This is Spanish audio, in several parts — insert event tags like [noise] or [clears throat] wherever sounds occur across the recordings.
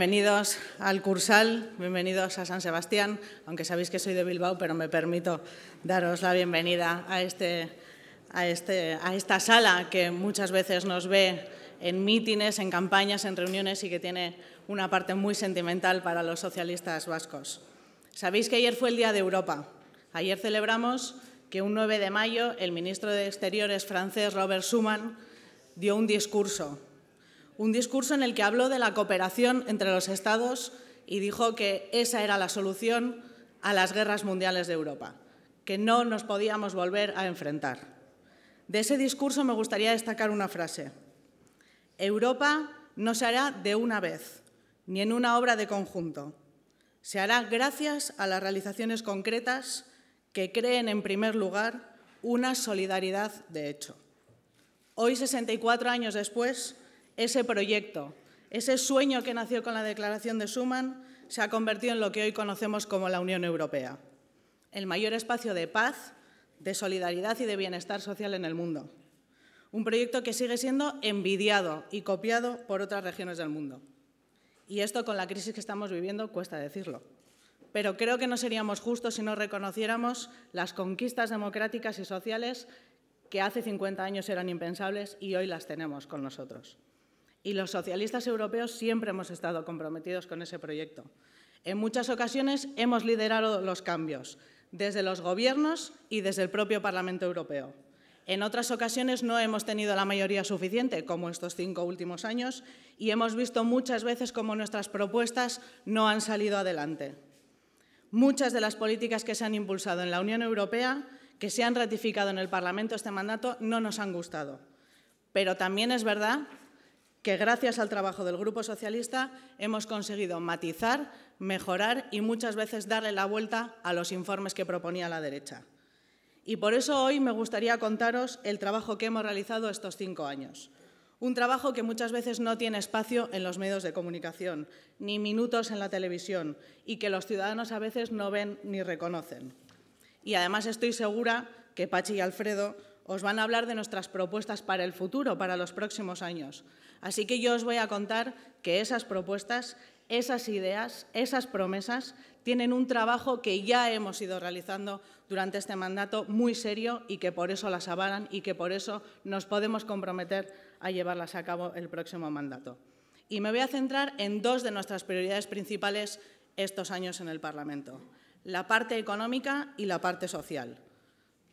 bienvenidos al Cursal, bienvenidos a San Sebastián, aunque sabéis que soy de Bilbao, pero me permito daros la bienvenida este, a, este, a, esta sala que muchas veces nos ve en mítines, en campañas, en reuniones y que tiene una parte muy sentimental para los socialistas vascos. Sabéis que ayer fue el Día de Europa. Ayer celebramos que un 9 de mayo el ministro de Exteriores francés Robert Schuman dio un discurso un discurso en el que habló de la cooperación entre los Estados y dijo que esa era la solución a las guerras mundiales de Europa, que no nos podíamos volver a enfrentar. De ese discurso me gustaría destacar una frase. Europa no se hará de una vez, ni en una obra de conjunto. Se hará gracias a las realizaciones concretas que creen, en primer lugar, una solidaridad de hecho. Hoy, 64 años después, ese proyecto, ese sueño que nació con la declaración de Schuman, se ha convertido en lo que hoy conocemos como la Unión Europea, el mayor espacio de paz, de solidaridad y de bienestar social en el mundo. Un proyecto que sigue siendo envidiado y copiado por otras regiones del mundo. Y esto con la crisis que estamos viviendo cuesta decirlo. Pero creo que no seríamos justos si no reconociéramos las conquistas democráticas y sociales que hace 50 años eran impensables y hoy las tenemos con nosotros. Y los socialistas europeos siempre hemos estado comprometidos con ese proyecto. En muchas ocasiones hemos liderado los cambios, desde los gobiernos y desde el propio Parlamento Europeo. En otras ocasiones no hemos tenido la mayoría suficiente, como estos cinco últimos años, y hemos visto muchas veces cómo nuestras propuestas no han salido adelante. Muchas de las políticas que se han impulsado en la Unión Europea, que se han ratificado en el Parlamento este mandato, no nos han gustado. Pero también es verdad que gracias al trabajo del Grupo Socialista hemos conseguido matizar, mejorar y muchas veces darle la vuelta a los informes que proponía la derecha. Y por eso hoy me gustaría contaros el trabajo que hemos realizado estos cinco años. Un trabajo que muchas veces no tiene espacio en los medios de comunicación, ni minutos en la televisión, y que los ciudadanos a veces no ven ni reconocen. Y además estoy segura que Pachi y Alfredo os van a hablar de nuestras propuestas para el futuro, para los próximos años. Así que yo os voy a contar que esas propuestas, esas ideas, esas promesas tienen un trabajo que ya hemos ido realizando durante este mandato muy serio y que por eso las avalan y que por eso nos podemos comprometer a llevarlas a cabo el próximo mandato. Y me voy a centrar en dos de nuestras prioridades principales estos años en el Parlamento, la parte económica y la parte social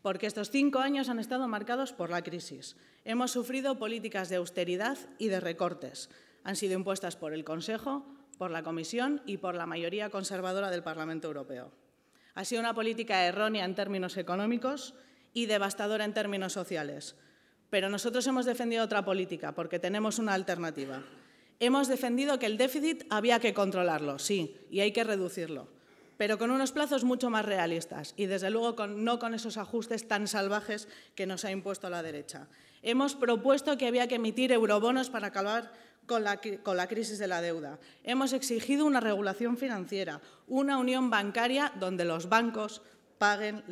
porque estos cinco años han estado marcados por la crisis. Hemos sufrido políticas de austeridad y de recortes. Han sido impuestas por el Consejo, por la Comisión y por la mayoría conservadora del Parlamento Europeo. Ha sido una política errónea en términos económicos y devastadora en términos sociales. Pero nosotros hemos defendido otra política porque tenemos una alternativa. Hemos defendido que el déficit había que controlarlo, sí, y hay que reducirlo pero con unos plazos mucho más realistas y, desde luego, no con esos ajustes tan salvajes que nos ha impuesto la derecha. Hemos propuesto que había que emitir eurobonos para acabar con la, crisis de la deuda. Hemos exigido una regulación financiera, una unión bancaria donde los bancos paguen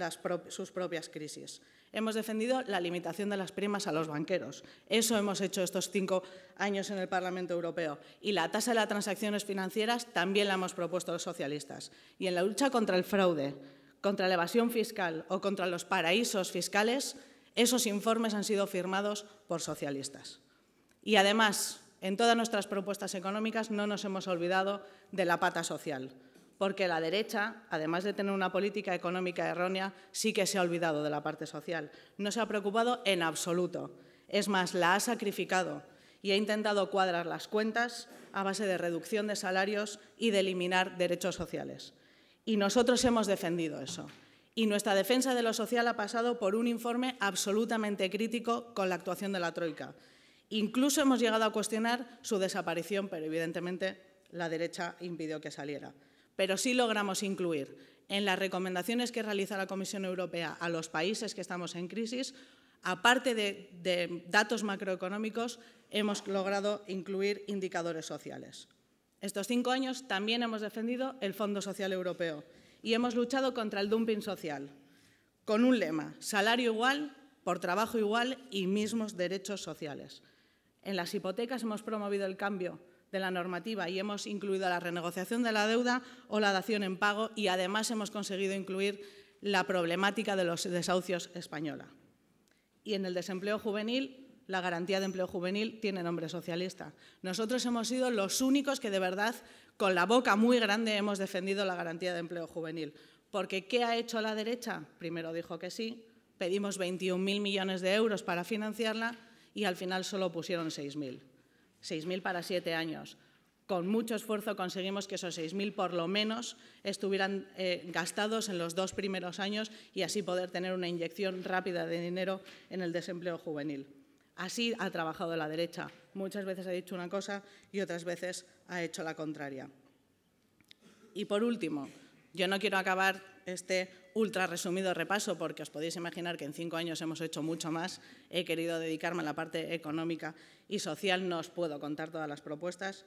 sus propias crisis. Hemos defendido la limitación de las primas a los banqueros. Eso hemos hecho estos cinco años en el Parlamento Europeo. Y la tasa de las transacciones financieras también la hemos propuesto los socialistas. Y en la lucha contra el fraude, contra la evasión fiscal o contra los paraísos fiscales, esos informes han sido firmados por socialistas. Y además, en todas nuestras propuestas económicas no nos hemos olvidado de la pata social porque la derecha, además de tener una política económica errónea, sí que se ha olvidado de la parte social. No se ha preocupado en absoluto. Es más, la ha sacrificado y ha intentado cuadrar las cuentas a base de reducción de salarios y de eliminar derechos sociales. Y nosotros hemos defendido eso. Y nuestra defensa de lo social ha pasado por un informe absolutamente crítico con la actuación de la Troika. Incluso hemos llegado a cuestionar su desaparición, pero evidentemente la derecha impidió que saliera pero sí logramos incluir en las recomendaciones que realiza la Comisión Europea a los países que estamos en crisis, aparte de, de datos macroeconómicos, hemos logrado incluir indicadores sociales. Estos cinco años también hemos defendido el Fondo Social Europeo y hemos luchado contra el dumping social, con un lema, salario igual, por trabajo igual y mismos derechos sociales. En las hipotecas hemos promovido el cambio de la normativa y hemos incluido la renegociación de la deuda o la dación en pago y además hemos conseguido incluir la problemática de los desahucios española. Y en el desempleo juvenil la garantía de empleo juvenil tiene nombre socialista. Nosotros hemos sido los únicos que de verdad, con la boca muy grande, hemos defendido la garantía de empleo juvenil. Porque ¿qué ha hecho la derecha? Primero dijo que sí, pedimos 21.000 millones de euros para financiarla y al final solo pusieron 6.000. 6.000 para siete años. Con mucho esfuerzo conseguimos que esos 6.000 por lo menos estuvieran eh, gastados en los dos primeros años y así poder tener una inyección rápida de dinero en el desempleo juvenil. Así ha trabajado la derecha. Muchas veces ha dicho una cosa y otras veces ha hecho la contraria. Y por último, yo no quiero acabar este ultra resumido repaso, porque os podéis imaginar que en cinco años hemos hecho mucho más, he querido dedicarme a la parte económica y social, no os puedo contar todas las propuestas,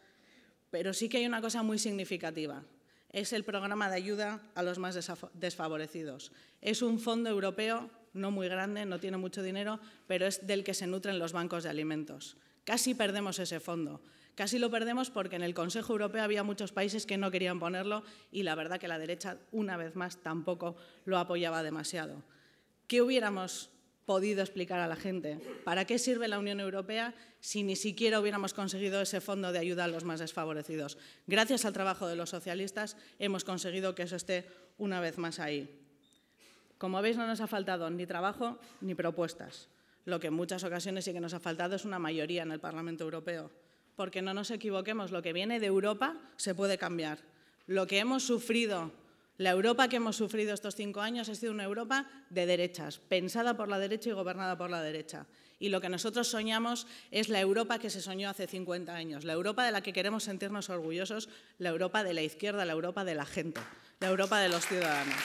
pero sí que hay una cosa muy significativa. Es el programa de ayuda a los más desfavorecidos. Es un fondo europeo, no muy grande, no tiene mucho dinero, pero es del que se nutren los bancos de alimentos. Casi perdemos ese fondo. Casi lo perdemos porque en el Consejo Europeo había muchos países que no querían ponerlo y la verdad que la derecha, una vez más, tampoco lo apoyaba demasiado. ¿Qué hubiéramos podido explicar a la gente? ¿Para qué sirve la Unión Europea si ni siquiera hubiéramos conseguido ese fondo de ayuda a los más desfavorecidos? Gracias al trabajo de los socialistas hemos conseguido que eso esté una vez más ahí. Como veis, no nos ha faltado ni trabajo ni propuestas. Lo que en muchas ocasiones sí que nos ha faltado es una mayoría en el Parlamento Europeo porque no nos equivoquemos, lo que viene de Europa se puede cambiar. Lo que hemos sufrido, la Europa que hemos sufrido estos cinco años ha sido una Europa de derechas, pensada por la derecha y gobernada por la derecha. Y lo que nosotros soñamos es la Europa que se soñó hace 50 años, la Europa de la que queremos sentirnos orgullosos, la Europa de la izquierda, la Europa de la gente, la Europa de los ciudadanos.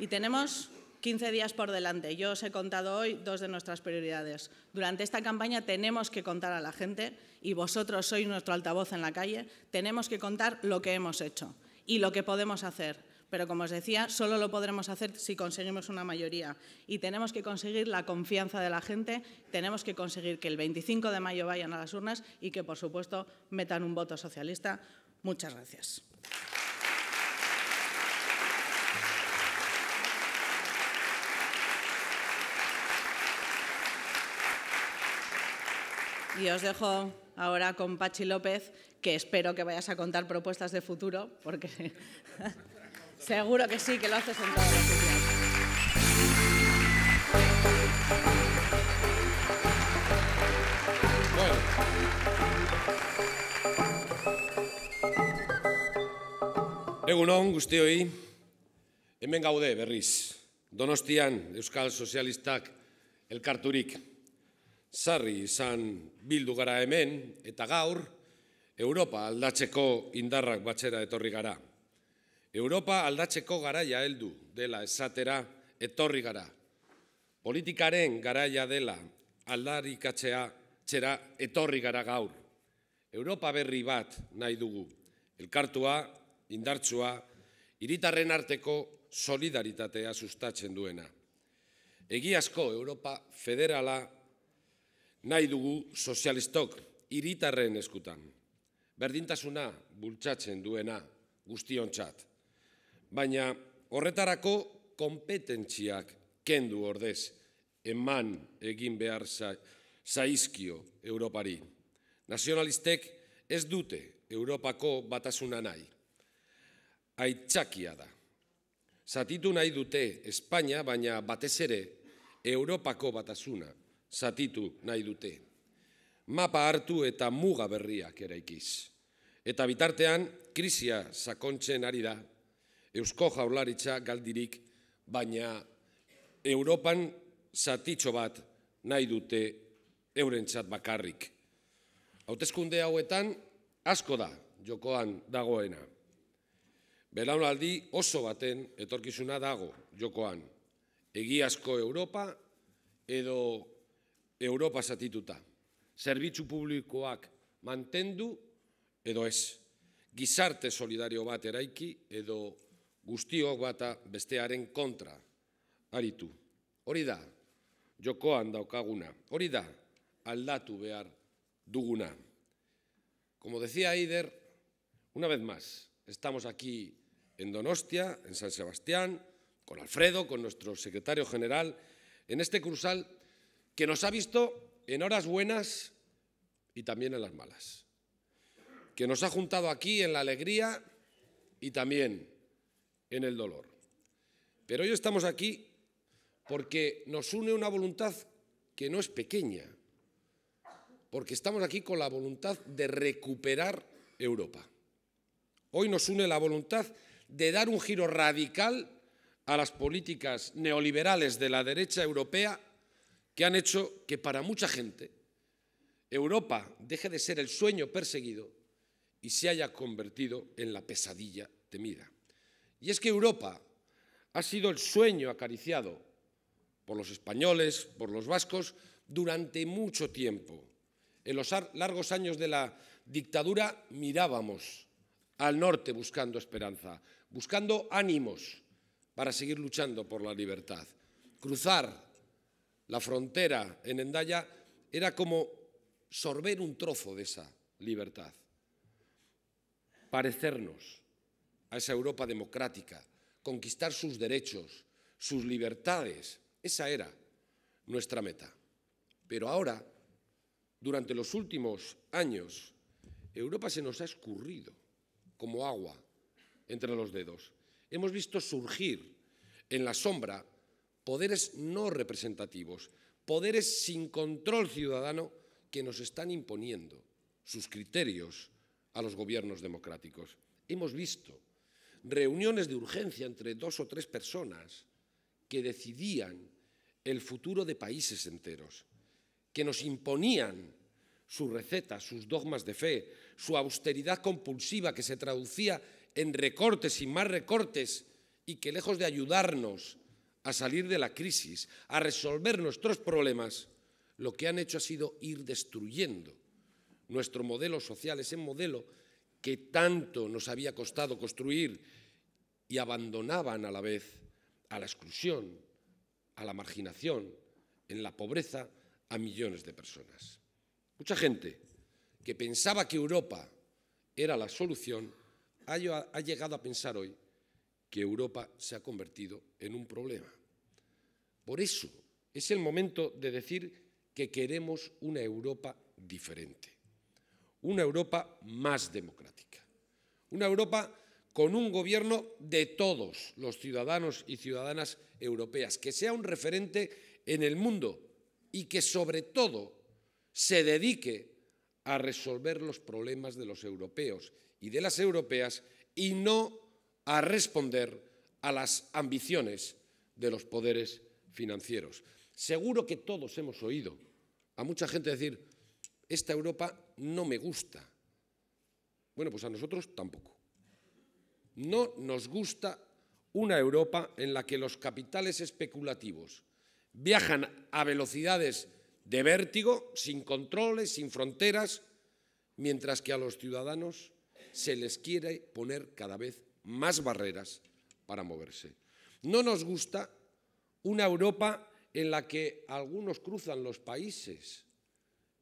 Y tenemos 15 días por delante. Yo os he contado hoy dos de nuestras prioridades. Durante esta campaña tenemos que contar a la gente, y vosotros sois nuestro altavoz en la calle, tenemos que contar lo que hemos hecho y lo que podemos hacer. Pero como os decía, solo lo podremos hacer si conseguimos una mayoría. Y tenemos que conseguir la confianza de la gente, tenemos que conseguir que el 25 de mayo vayan a las urnas y que, por supuesto, metan un voto socialista. Muchas gracias. Y os dejo ahora con Pachi López, que espero que vayas a contar propuestas de futuro, porque [laughs] seguro que sí, que lo haces en todos los sitios. Bueno. Egunon guztioi, hemen gaude berriz. Donostian Euskal Sozialistak elkarturik. sarri izan bildu gara hemen eta gaur Europa aldatzeko indarrak batxera etorri gara. Europa aldatzeko garaia heldu dela esatera etorri gara. Politikaren garaia dela aldarikatzea txera etorri gara gaur. Europa berri bat nahi dugu. Elkartua, indartsua, iritarren arteko solidaritatea sustatzen duena. Egiazko Europa federala nahi dugu sozialistok iritarren eskutan. Berdintasuna bultzatzen duena guztion Baina horretarako kompetentziak kendu ordez eman egin behar zaizkio Europari. Nazionalistek ez dute Europako batasuna nahi. Aitzakia da. Zatitu nahi dute Espainia, baina batez ere Europako batasuna zatitu nahi dute. Mapa hartu eta muga berriak eraikiz. Eta bitartean, krisia sakontzen ari da, eusko jaularitza galdirik, baina Europan zatitxo bat nahi dute eurentzat bakarrik. Hautezkunde hauetan, asko da jokoan dagoena. Belaunaldi oso baten etorkizuna dago jokoan. asko Europa edo Europa Servicio público... ...ac mantendu edo es. Guisarte... solidario bateraiki eraiki edo guztiok bata bestearen ...contra. aritu. Hori da, jokoan daukaguna. Hori da, aldatu behar duguna. Como decía Eider, una vez más, estamos aquí en Donostia, en San Sebastián, con Alfredo, con nuestro secretario general, en este cruzal que nos ha visto en horas buenas y también en las malas, que nos ha juntado aquí en la alegría y también en el dolor. Pero hoy estamos aquí porque nos une una voluntad que no es pequeña, porque estamos aquí con la voluntad de recuperar Europa. Hoy nos une la voluntad de dar un giro radical a las políticas neoliberales de la derecha europea que han hecho que para mucha gente Europa deje de ser el sueño perseguido y se haya convertido en la pesadilla temida. Y es que Europa ha sido el sueño acariciado por los españoles, por los vascos, durante mucho tiempo. En los largos años de la dictadura mirábamos al norte buscando esperanza, buscando ánimos para seguir luchando por la libertad. Cruzar la frontera en Endaya era como sorber un trozo de esa libertad, parecernos a esa Europa democrática, conquistar sus derechos, sus libertades, esa era nuestra meta. Pero ahora, durante los últimos años, Europa se nos ha escurrido como agua entre los dedos. Hemos visto surgir en la sombra poderes no representativos, poderes sin control ciudadano que nos están imponiendo sus criterios a los gobiernos democráticos. Hemos visto reuniones de urgencia entre dos o tres personas que decidían el futuro de países enteros, que nos imponían sus recetas, sus dogmas de fe, su austeridad compulsiva que se traducía en recortes y más recortes y que lejos de ayudarnos a salir de la crisis, a resolver nuestros problemas, lo que han hecho ha sido ir destruyendo nuestro modelo social, ese modelo que tanto nos había costado construir y abandonaban a la vez a la exclusión, a la marginación, en la pobreza a millones de personas. Mucha gente que pensaba que Europa era la solución ha llegado a pensar hoy que Europa se ha convertido en un problema. Por eso es el momento de decir que queremos una Europa diferente, una Europa más democrática, una Europa con un gobierno de todos los ciudadanos y ciudadanas europeas, que sea un referente en el mundo y que sobre todo se dedique a resolver los problemas de los europeos y de las europeas y no a responder a las ambiciones de los poderes financieros. Seguro que todos hemos oído a mucha gente decir, esta Europa no me gusta. Bueno, pues a nosotros tampoco. No nos gusta una Europa en la que los capitales especulativos viajan a velocidades de vértigo, sin controles, sin fronteras, mientras que a los ciudadanos se les quiere poner cada vez más barreras para moverse. No nos gusta una Europa en la que algunos cruzan los países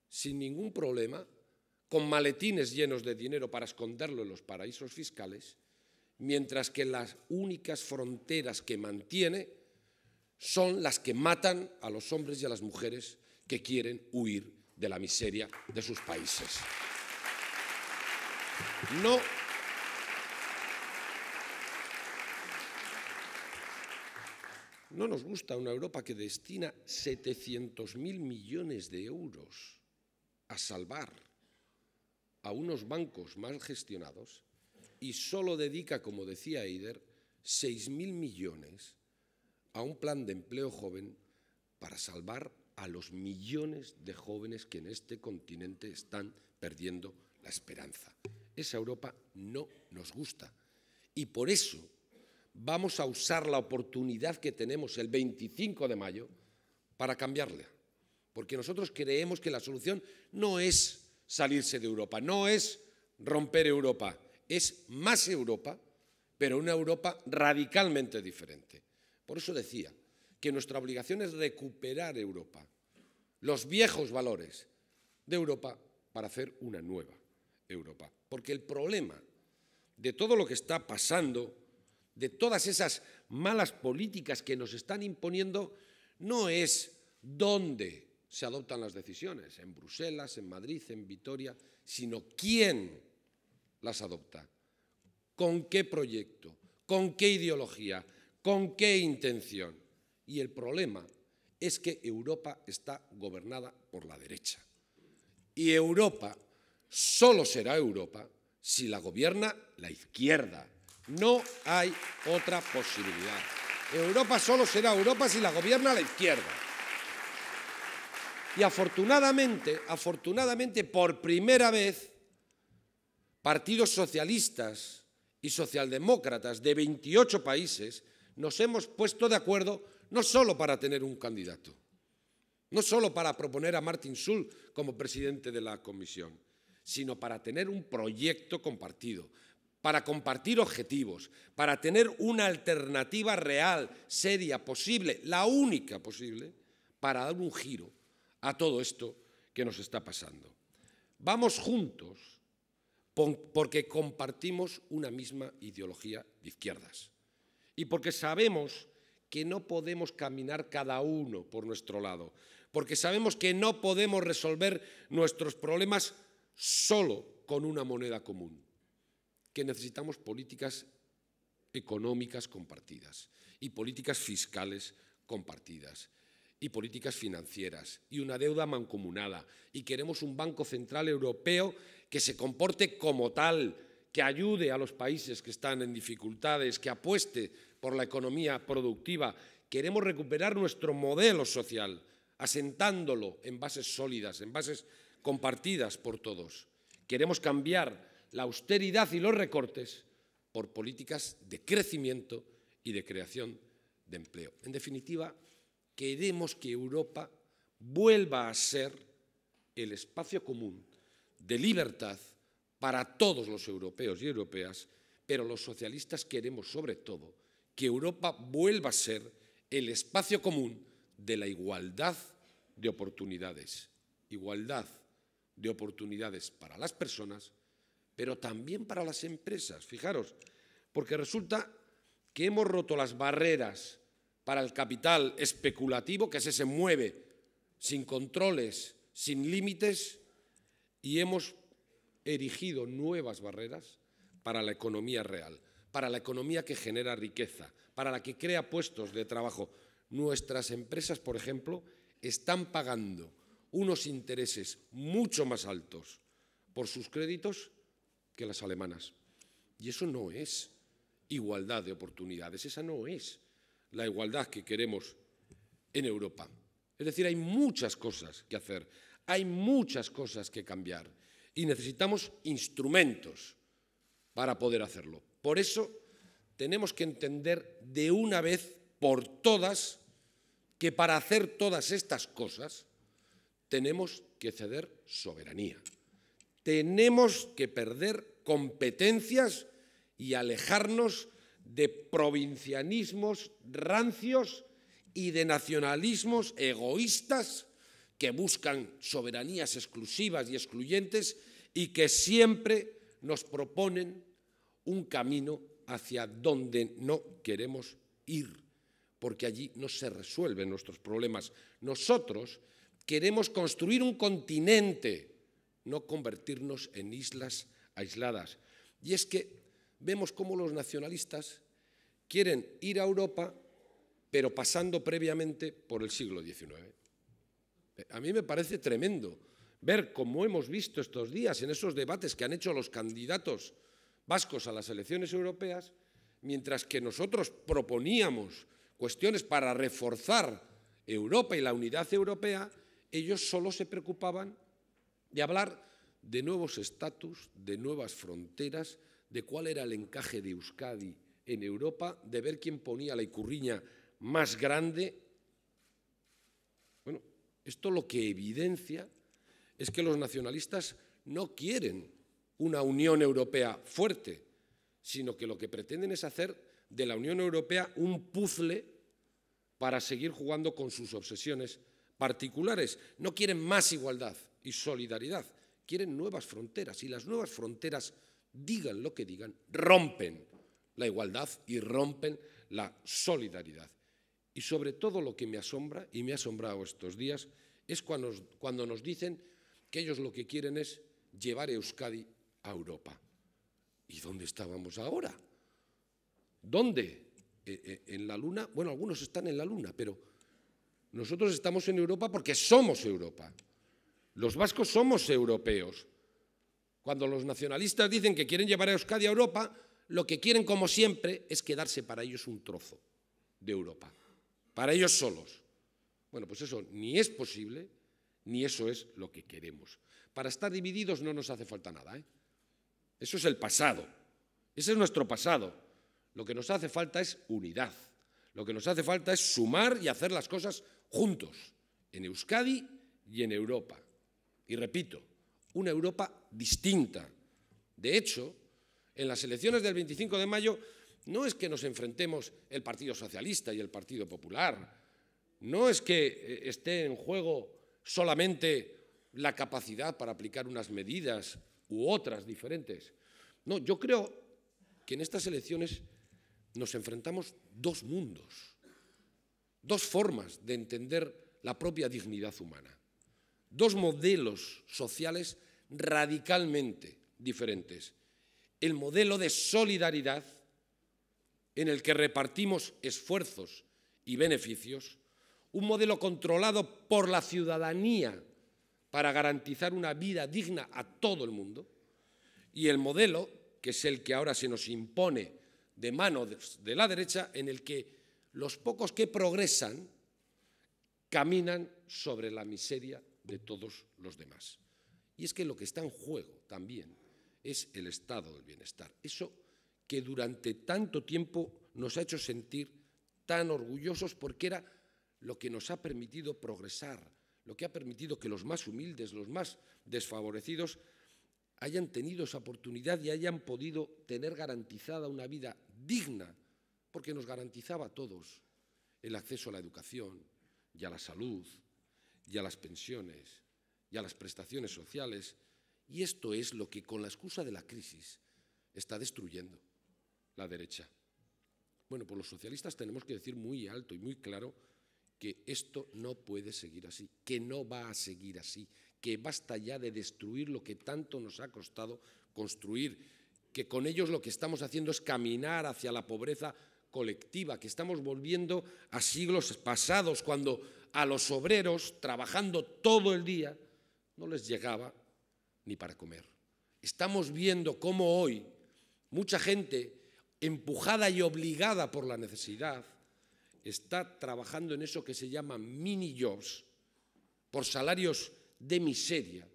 sin ningún problema, con maletines llenos de dinero para esconderlo en los paraísos fiscales, mientras que las únicas fronteras que mantiene son las que matan a los hombres y a las mujeres que quieren huir de la miseria de sus países. No no nos gusta una Europa que destina 700.000 millones de euros a salvar a unos bancos mal gestionados y solo dedica, como decía Eider, 6.000 millones a un plan de empleo joven para salvar a los millones de jóvenes que en este continente están perdiendo la esperanza. Esa Europa no nos gusta. Y por eso vamos a usar la oportunidad que tenemos el 25 de mayo para cambiarla. Porque nosotros creemos que la solución no es salirse de Europa, no es romper Europa, es más Europa, pero una Europa radicalmente diferente. Por eso decía que nuestra obligación es recuperar Europa, los viejos valores de Europa para hacer una nueva Europa. Porque el problema de todo lo que está pasando de todas esas malas políticas que nos están imponiendo no es dónde se adoptan las decisiones, en Bruselas, en Madrid, en Vitoria, sino quién las adopta, con qué proyecto, con qué ideología, con qué intención. Y el problema es que Europa está gobernada por la derecha. Y Europa solo será Europa si la gobierna la izquierda. No hay otra posibilidad. Europa solo será Europa si la gobierna la izquierda. Y afortunadamente, afortunadamente por primera vez, partidos socialistas y socialdemócratas de 28 países nos hemos puesto de acuerdo no solo para tener un candidato, no solo para proponer a Martin Schulz como presidente de la comisión, sino para tener un proyecto compartido, para compartir objetivos, para tener una alternativa real, seria, posible, la única posible, para dar un giro a todo esto que nos está pasando. Vamos juntos porque compartimos una misma ideología de izquierdas y porque sabemos que no podemos caminar cada uno por nuestro lado, porque sabemos que no podemos resolver nuestros problemas solo con una moneda común que necesitamos políticas económicas compartidas y políticas fiscales compartidas y políticas financieras y una deuda mancomunada y queremos un Banco Central Europeo que se comporte como tal, que ayude a los países que están en dificultades, que apueste por la economía productiva. Queremos recuperar nuestro modelo social, asentándolo en bases sólidas, en bases compartidas por todos. Queremos cambiar la austeridad y los recortes por políticas de crecimiento y de creación de empleo. En definitiva, queremos que Europa vuelva a ser el espacio común de libertad para todos los europeos y europeas, pero los socialistas queremos sobre todo que Europa vuelva a ser el espacio común de la igualdad de oportunidades. Igualdad de oportunidades para las personas pero también para las empresas. Fijaros, porque resulta que hemos roto las barreras para el capital especulativo, que se mueve sin controles, sin límites, y hemos erigido nuevas barreras para la economía real, para la economía que genera riqueza, para la que crea puestos de trabajo. Nuestras empresas, por ejemplo, están pagando unos intereses mucho más altos por sus créditos que las alemanas. Y eso no es igualdad de oportunidades, esa no es la igualdad que queremos en Europa. Es decir, hay muchas cosas que hacer, hay muchas cosas que cambiar y necesitamos instrumentos para poder hacerlo. Por eso tenemos que entender de una vez por todas que para hacer todas estas cosas tenemos que ceder soberanía tenemos que perder competencias y alejarnos de provincianismos rancios y de nacionalismos egoístas que buscan soberanías exclusivas y excluyentes y que siempre nos proponen un camino hacia donde no queremos ir, porque allí no se resuelven nuestros problemas. Nosotros queremos construir un continente no convertirnos en islas aisladas. Y es que vemos cómo los nacionalistas quieren ir a Europa, pero pasando previamente por el siglo XIX. Eh, a mí me parece tremendo ver cómo hemos visto estos días en esos debates que han hecho los candidatos vascos a las elecciones europeas, mientras que nosotros proponíamos cuestiones para reforzar Europa y la unidad europea, ellos solo se preocupaban de hablar de nuevos estatus, de nuevas fronteras, de cuál era el encaje de Euskadi en Europa, de ver quién ponía la icurriña más grande. Bueno, esto lo que evidencia es que los nacionalistas no quieren una Unión Europea fuerte, sino que lo que pretenden es hacer de la Unión Europea un puzzle para seguir jugando con sus obsesiones particulares. No quieren más igualdad, y solidaridad. Quieren nuevas fronteras y las nuevas fronteras, digan lo que digan, rompen la igualdad y rompen la solidaridad. Y sobre todo lo que me asombra, y me ha asombrado estos días, es cuando, nos dicen que ellos lo que quieren es llevar Euskadi a Europa. ¿Y dónde estábamos ahora? ¿Dónde? Eh, eh, ¿En la Luna? Bueno, algunos están en la Luna, pero nosotros estamos en Europa porque somos Europa. Los vascos somos europeos. Cuando los nacionalistas dicen que quieren llevar a Euskadi a Europa, lo que quieren, como siempre, es quedarse para ellos un trozo de Europa, para ellos solos. Bueno, pues eso ni es posible, ni eso es lo que queremos. Para estar divididos no nos hace falta nada. ¿eh? Eso es el pasado, ese es nuestro pasado. Lo que nos hace falta es unidad, lo que nos hace falta es sumar y hacer las cosas juntos, en Euskadi y en Europa. Y repito, una Europa distinta. De hecho, en las elecciones del 25 de mayo no es que nos enfrentemos el Partido Socialista y el Partido Popular, no es que eh, esté en juego solamente la capacidad para aplicar unas medidas u otras diferentes. No, yo creo que en estas elecciones nos enfrentamos dos mundos, dos formas de entender la propia dignidad humana dos modelos sociales radicalmente diferentes. El modelo de solidaridad, en el que repartimos esfuerzos y beneficios, un modelo controlado por la ciudadanía para garantizar una vida digna a todo el mundo, y el modelo, que es el que ahora se nos impone de mano de la derecha, en el que los pocos que progresan caminan sobre la miseria de todos los demás. Y es que lo que está en juego también es el estado del bienestar. Eso que durante tanto tiempo nos ha hecho sentir tan orgullosos porque era lo que nos ha permitido progresar, lo que ha permitido que los más humildes, los más desfavorecidos, hayan tenido esa oportunidad y hayan podido tener garantizada una vida digna, porque nos garantizaba a todos el acceso a la educación y a la salud y a las pensiones y a las prestaciones sociales. Y esto es lo que con la excusa de la crisis está destruyendo la derecha. Bueno, pues los socialistas tenemos que decir muy alto y muy claro que esto no puede seguir así, que no va a seguir así, que basta ya de destruir lo que tanto nos ha costado construir, que con ellos lo que estamos haciendo es caminar hacia la pobreza colectiva, que estamos volviendo a siglos pasados, cuando a los obreros trabajando todo el día, no les llegaba ni para comer. Estamos viendo cómo hoy mucha gente, empujada y obligada por la necesidad, está trabajando en eso que se llama mini jobs, por salarios de miseria.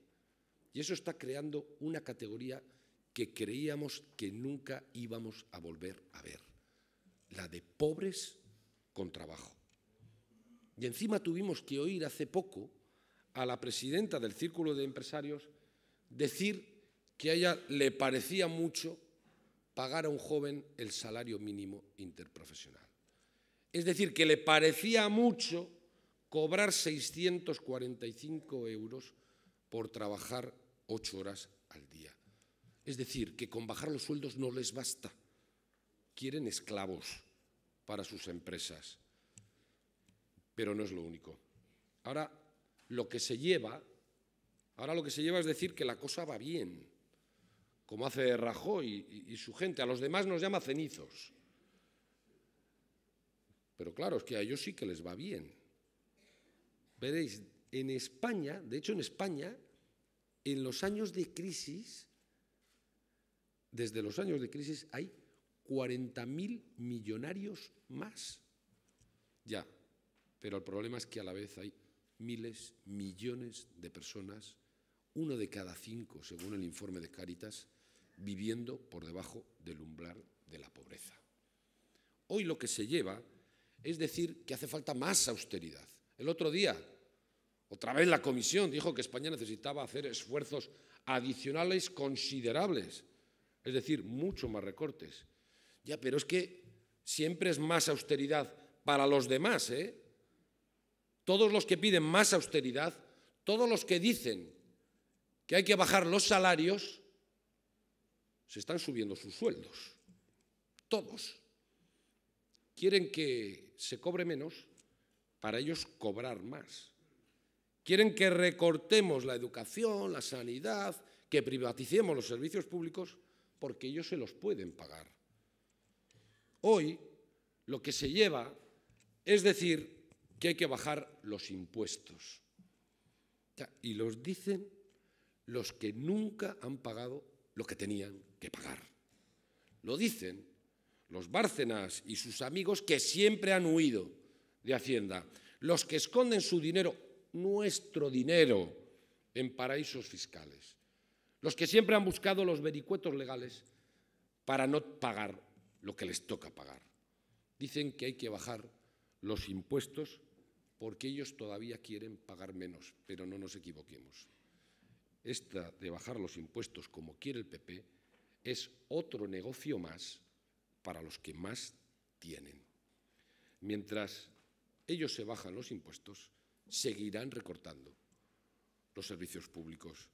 Y eso está creando una categoría que creíamos que nunca íbamos a volver a ver, la de pobres con trabajo. Y encima tuvimos que oír hace poco a la presidenta del Círculo de Empresarios decir que a ella le parecía mucho pagar a un joven el salario mínimo interprofesional. Es decir, que le parecía mucho cobrar 645 euros por trabajar ocho horas al día. Es decir, que con bajar los sueldos no les basta. Quieren esclavos para sus empresas pero no es lo único. Ahora lo que se lleva, ahora lo que se lleva es decir que la cosa va bien, como hace Rajoy y, y su gente. A los demás nos llama cenizos. Pero claro, es que a ellos sí que les va bien. Veréis, en España, de hecho en España, en los años de crisis, desde los años de crisis hay 40.000 millonarios más. Ya, pero el problema es que a la vez hay miles, millones de personas, uno de cada cinco, según el informe de Cáritas, viviendo por debajo del umbral de la pobreza. Hoy lo que se lleva es decir que hace falta más austeridad. El otro día, otra vez la comisión dijo que España necesitaba hacer esfuerzos adicionales considerables, es decir, mucho más recortes. Ya, pero es que siempre es más austeridad para los demás, ¿eh? todos los que piden más austeridad, todos los que dicen que hay que bajar los salarios, se están subiendo sus sueldos. Todos. Quieren que se cobre menos para ellos cobrar más. Quieren que recortemos la educación, la sanidad, que privaticemos los servicios públicos porque ellos se los pueden pagar. Hoy lo que se lleva es decir, que hay que bajar los impuestos. Y los dicen los que nunca han pagado lo que tenían que pagar. Lo dicen los Bárcenas y sus amigos que siempre han huido de Hacienda, los que esconden su dinero, nuestro dinero, en paraísos fiscales, los que siempre han buscado los vericuetos legales para no pagar lo que les toca pagar. Dicen que hay que bajar los impuestos porque ellos todavía quieren pagar menos, pero no nos equivoquemos. Esta de bajar los impuestos como quiere el PP es otro negocio más para los que más tienen. Mientras ellos se bajan los impuestos, seguirán recortando los servicios públicos,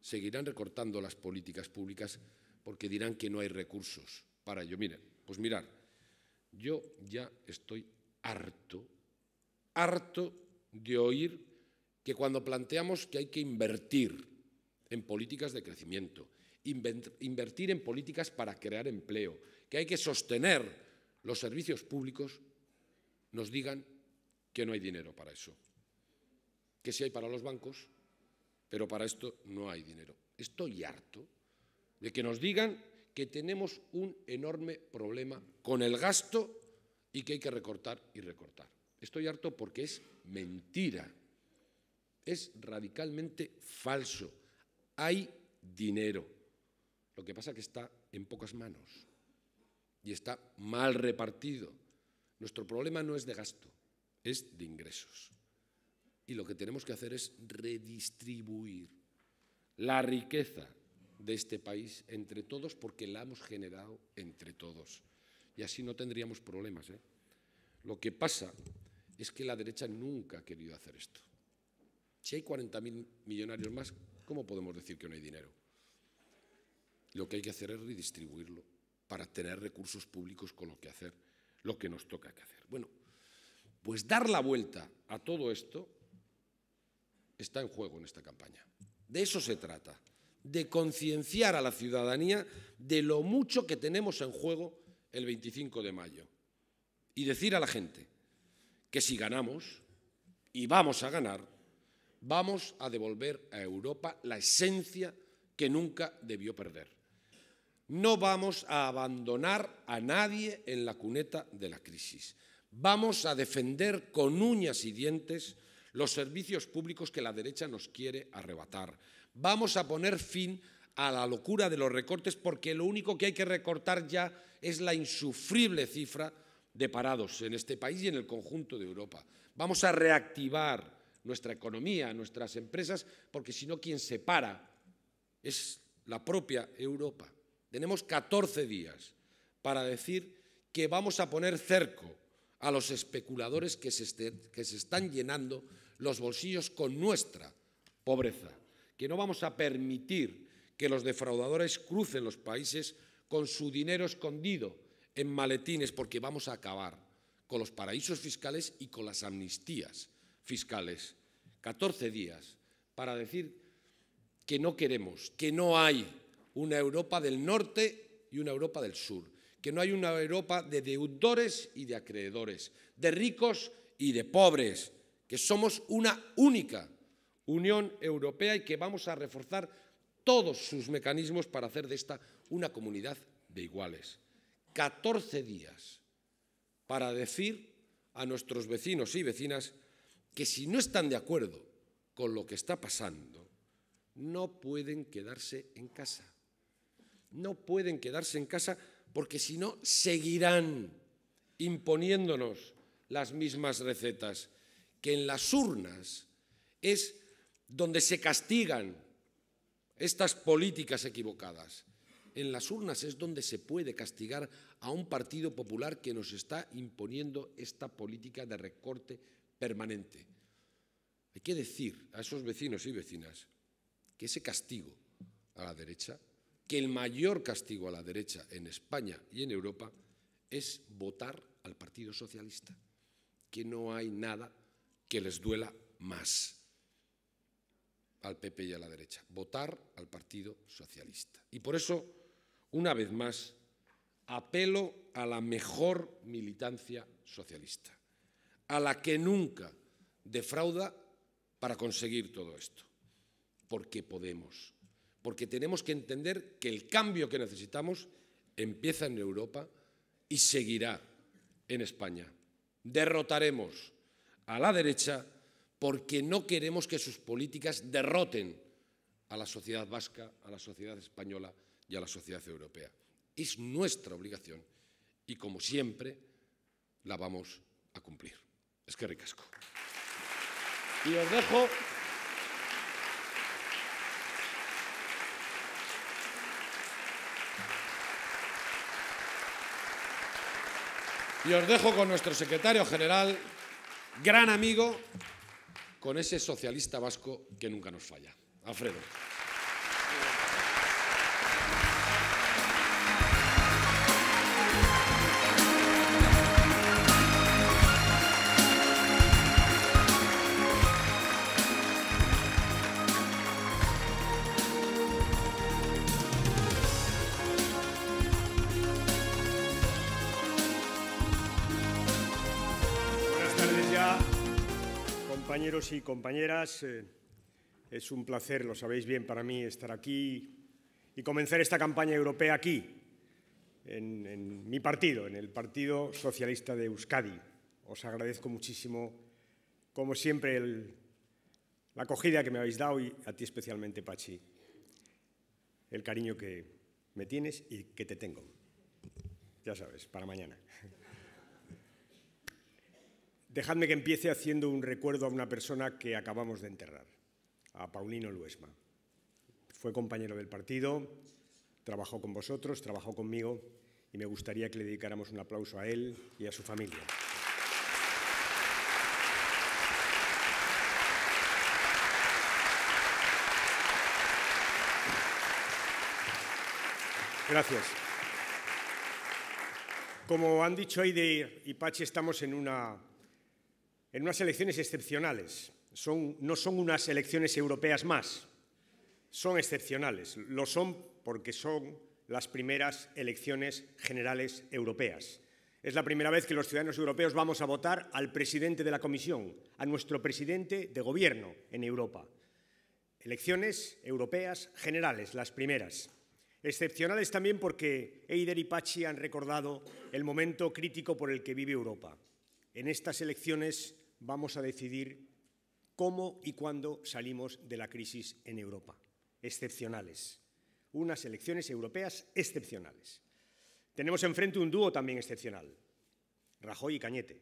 seguirán recortando las políticas públicas porque dirán que no hay recursos para ello. Miren, pues mirar, yo ya estoy harto harto de oír que cuando planteamos que hay que invertir en políticas de crecimiento, invertir en políticas para crear empleo, que hay que sostener los servicios públicos, nos digan que no hay dinero para eso. Que sí hay para los bancos, pero para esto no hay dinero. Estoy harto de que nos digan que tenemos un enorme problema con el gasto y que hay que recortar y recortar. Estoy harto porque es mentira, es radicalmente falso. Hay dinero. Lo que pasa es que está en pocas manos y está mal repartido. Nuestro problema no es de gasto, es de ingresos. Y lo que tenemos que hacer es redistribuir la riqueza de este país entre todos porque la hemos generado entre todos. Y así no tendríamos problemas. ¿eh? Lo que pasa es que la derecha nunca ha querido hacer esto. Si hay 40.000 millonarios más, ¿cómo podemos decir que no hay dinero? Lo que hay que hacer es redistribuirlo para tener recursos públicos con lo que hacer, lo que nos toca hacer. Bueno, pues dar la vuelta a todo esto está en juego en esta campaña. De eso se trata, de concienciar a la ciudadanía de lo mucho que tenemos en juego el 25 de mayo y decir a la gente, que si ganamos, y vamos a ganar, vamos a devolver a Europa la esencia que nunca debió perder. No vamos a abandonar a nadie en la cuneta de la crisis. Vamos a defender con uñas y dientes los servicios públicos que la derecha nos quiere arrebatar. Vamos a poner fin a la locura de los recortes porque lo único que hay que recortar ya es la insufrible cifra de parados en este país y en el conjunto de Europa. Vamos a reactivar nuestra economía, nuestras empresas, porque si no, quien se para es la propia Europa. Tenemos 14 días para decir que vamos a poner cerco a los especuladores que se, que se están llenando los bolsillos con nuestra pobreza, que no vamos a permitir que los defraudadores crucen los países con su dinero escondido en maletines porque vamos a acabar con los paraísos fiscales y con las amnistías fiscales. 14 días para decir que no queremos, que no hay una Europa del norte y una Europa del sur, que no hay una Europa de deudores y de acreedores, de ricos y de pobres, que somos una única Unión Europea y que vamos a reforzar todos sus mecanismos para hacer de esta una comunidad de iguales. 14 días para decir a nuestros vecinos y vecinas que si no están de acuerdo con lo que está pasando, no pueden quedarse en casa. No pueden quedarse en casa porque si no seguirán imponiéndonos las mismas recetas, que en las urnas es donde se castigan estas políticas equivocadas en las urnas es donde se puede castigar a un partido popular que nos está imponiendo esta política de recorte permanente. Hay que decir a esos vecinos y vecinas que ese castigo a la derecha, que el mayor castigo a la derecha en España y en Europa es votar al Partido Socialista, que no hay nada que les duela más al PP y a la derecha, votar al Partido Socialista. Y por eso una vez más, apelo a la mejor militancia socialista, a la que nunca defrauda para conseguir todo esto. Porque podemos, porque tenemos que entender que el cambio que necesitamos empieza en Europa y seguirá en España. Derrotaremos a la derecha porque no queremos que sus políticas derroten a la sociedad vasca, a la sociedad española y a la sociedad europea. Es nuestra obligación y, como siempre, la vamos a cumplir. Es que ricasco. Y os dejo... Y os dejo con nuestro secretario general, gran amigo, con ese socialista vasco que nunca nos falla. Alfredo. compañeros y compañeras. Eh, es un placer, lo sabéis bien, para mí estar aquí y comenzar esta campaña europea aquí, en, mi partido, en el Partido Socialista de Euskadi. Os agradezco muchísimo, como siempre, la acogida que me habéis dado y a ti especialmente, Pachi, el cariño que me tienes y que te tengo. Ya sabes, para mañana. Dejadme que empiece haciendo un recuerdo a una persona que acabamos de enterrar, a Paulino Luesma. Fue compañero del partido, trabajó con vosotros, trabajó conmigo y me gustaría que le dedicáramos un aplauso a él y a su familia. Gracias. Como han dicho Aide y Pachi, estamos en una en unas elecciones excepcionales. no son unas elecciones europeas más, son excepcionales. Lo son porque son las primeras elecciones generales europeas. Es la primera vez que los ciudadanos europeos vamos a votar al presidente de la Comisión, a nuestro presidente de gobierno en Europa. Elecciones europeas generales, las primeras. Excepcionales también porque Eider y Pachi han recordado el momento crítico por el que vive Europa. En estas elecciones vamos a decidir cómo y cuándo salimos de la crisis en Europa. Excepcionales. Unas elecciones europeas excepcionales. Tenemos enfrente un dúo también excepcional. Rajoy y Cañete.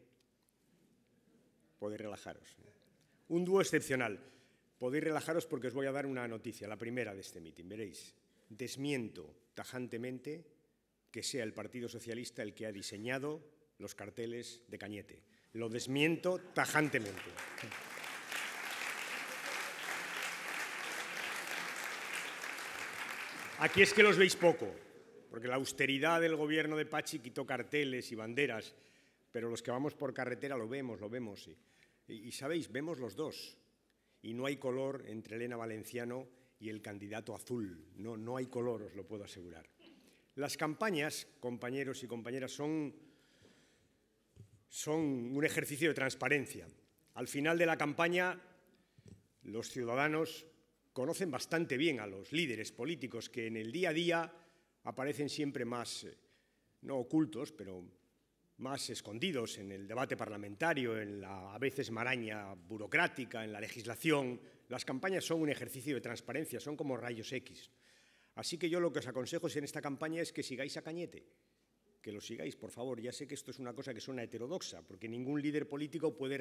Podéis relajaros. ¿eh? Un dúo excepcional. Podéis relajaros porque os voy a dar una noticia, la primera de este mitin, veréis. Desmiento tajantemente que sea el Partido Socialista el que ha diseñado los carteles de Cañete. Lo desmiento tajantemente. Aquí es que los veis poco, porque la austeridad del gobierno de Pachi quitó carteles y banderas, pero los que vamos por carretera lo vemos, lo vemos. Y, sabéis, vemos los dos. Y no hay color entre Elena Valenciano y el candidato azul. No, no hay color, os lo puedo asegurar. Las campañas, compañeros y compañeras, son son un ejercicio de transparencia. Al final de la campaña, los ciudadanos conocen bastante bien a los líderes políticos que en el día a día aparecen siempre más, eh, no ocultos, pero más escondidos en el debate parlamentario, en la a veces maraña burocrática, en la legislación. Las campañas son un ejercicio de transparencia, son como rayos X. Así que yo lo que os aconsejo en esta campaña es que sigáis a Cañete que lo sigáis, por favor. Ya sé que esto es una cosa que suena heterodoxa, porque ningún líder político puede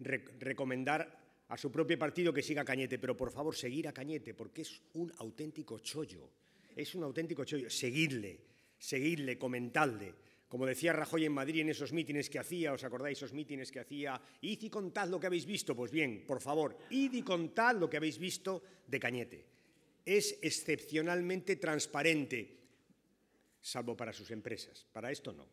recomendar a su propio partido que siga Cañete, pero por favor, seguir a Cañete, porque es un auténtico chollo. Es un auténtico chollo. Seguidle, seguidle, comentadle. Como decía Rajoy en Madrid en esos mítines que hacía, ¿os acordáis esos mítines que hacía? Id y contad lo que habéis visto. Pues bien, por favor, id y contad lo que habéis visto de Cañete. Es excepcionalmente transparente salvo para sus empresas. Para esto no.